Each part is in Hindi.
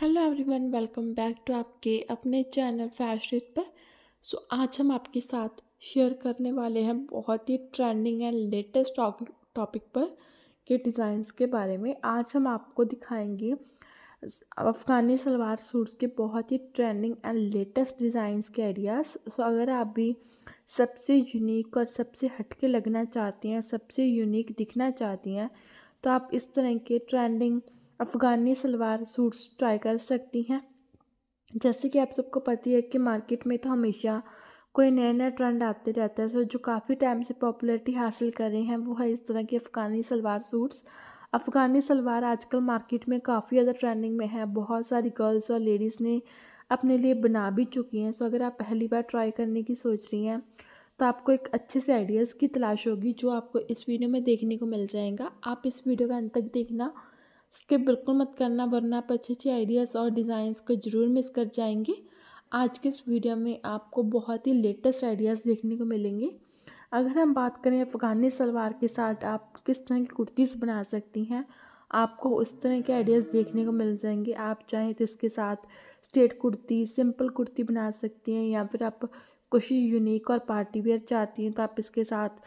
hello everyone welcome back to आपके अपने चैनल फैशन पर सो so, आज हम आपके साथ शेयर करने वाले हैं बहुत ही ट्रेंडिंग एंड लेटेस्ट टॉपिक पर के डिज़ाइंस के बारे में आज हम आपको दिखाएंगे अफ़गानी सलवार सूट्स के बहुत ही ट्रेंडिंग एंड लेटेस्ट डिज़ाइंस के आइडियाज़ सो अगर आप भी सबसे यूनिक और सबसे हटके लगना चाहती हैं सबसे यूनिक दिखना चाहती हैं तो आप इस तरह के trending Afghani salwar suits try कर सकती हैं जैसे कि आप सबको पता है कि मार्केट में तो हमेशा कोई नया नया ट्रेंड आते रहता है सो जो काफ़ी टाइम से पॉपुलरिटी हासिल कर रहे हैं वो है इस तरह के अफ़गानी सलवार सूट्स अफ़गानी सलवार आजकल मार्केट में काफ़ी ज़्यादा ट्रेंडिंग में है बहुत सारी गर्ल्स और लेडीज़ ने अपने लिए बना भी चुकी हैं सो अगर आप पहली बार ट्राई करने की सोच रही हैं तो आपको एक अच्छे से आइडियाज़ की तलाश होगी जो आपको इस वीडियो में देखने को मिल जाएगा आप इस वीडियो का अंत तक देखना स्किप बिल्कुल मत करना वरना आप अच्छे अच्छे आइडियाज़ और डिज़ाइंस को ज़रूर मिस कर जाएंगे आज के इस वीडियो में आपको बहुत ही लेटेस्ट आइडियाज़ देखने को मिलेंगे अगर हम बात करें अफ़गानी सलवार के साथ आप किस तरह की कुर्तीज़ बना सकती हैं आपको उस तरह के आइडियाज़ देखने को मिल जाएंगे आप चाहें तो इसके साथ स्ट्रेट कुर्ती सिंपल कुर्ती बना सकती हैं या फिर आप कुछ यूनिक और पार्टी वेयर चाहती हैं तो आप इसके साथ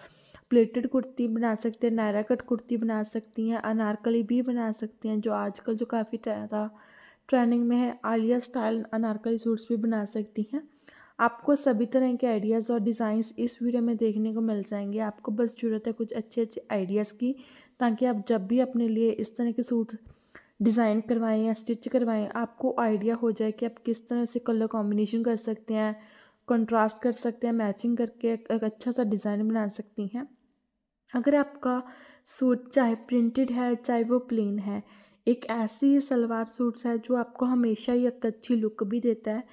प्लेटेड कुर्ती बना सकते हैं नायरा कट कुर्ती बना सकती हैं अनारकली भी बना सकती हैं जो आजकल जो काफ़ी ज़्यादा ट्रेंडिंग में है आलिया स्टाइल अनारकली सूट्स भी बना सकती हैं आपको सभी तरह के आइडियाज़ और डिज़ाइंस इस वीडियो में देखने को मिल जाएंगे आपको बस ज़रूरत है कुछ अच्छे अच्छे आइडियाज़ की ताकि आप जब भी अपने लिए इस तरह के सूट डिज़ाइन करवाएं या स्टिच करवाएं आपको आइडिया हो जाए कि आप किस तरह से कलर कॉम्बिनेशन कर सकते हैं कंट्रास्ट कर सकते हैं मैचिंग करके एक अच्छा सा डिज़ाइन बना सकती हैं अगर आपका सूट चाहे प्रिंटेड है चाहे वो प्लेन है एक ऐसी सलवार सूट्स है जो आपको हमेशा ही एक अच्छी लुक भी देता है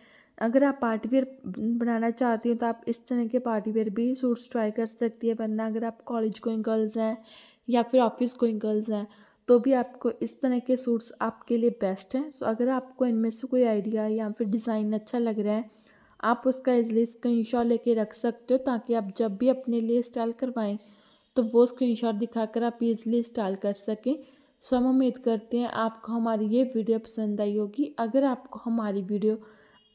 अगर आप पार्टी वेयर बनाना चाहती हैं तो आप इस तरह के पार्टी वेयर भी सूट्स ट्राई कर सकती है वरना अगर आप कॉलेज गोइंग गर्ल्स हैं या फिर ऑफिस गोइंग गर्ल्स हैं तो भी आपको इस तरह के सूट्स आपके लिए बेस्ट हैं सो अगर आपको इनमें से कोई आइडिया या फिर डिज़ाइन अच्छा लग रहा है आप उसका इजली स्क्रीन लेके रख सकते हो ताकि आप जब भी अपने लिए स्टाइल करवाएं तो वो स्क्रीनशॉट दिखाकर आप इजीली इंस्टॉल कर सकें सो हम उम्मीद करते हैं आपको हमारी ये वीडियो पसंद आई होगी अगर आपको हमारी वीडियो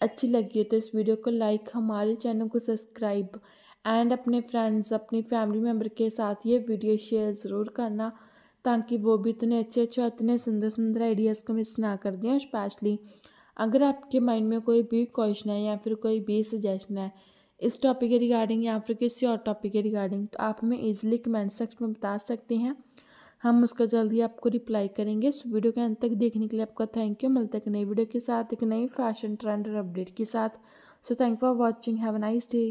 अच्छी लगी हो तो इस वीडियो को लाइक हमारे चैनल को सब्सक्राइब एंड अपने फ्रेंड्स अपनी फैमिली मेम्बर के साथ ये वीडियो शेयर ज़रूर करना ताकि वो भी इतने अच्छे अच्छे और इतने सुंदर सुंदर आइडियाज़ को मिस ना कर दें स्पेशली अगर आपके माइंड में कोई भी क्वेश्चन है या फिर कोई भी सजेशन है इस टॉपिक के रिगार्डिंग या फिर किसी और टॉपिक के रिगार्डिंग तो आप हमें ईजिली कमेंट सेक्शन में बता सकते हैं हम उसका जल्दी आपको रिप्लाई करेंगे इस वीडियो के अंत तक देखने के लिए आपका थैंक यू मिलते एक नई वीडियो के साथ एक नई फैशन ट्रेंड और अपडेट के साथ so thank for watching have nice day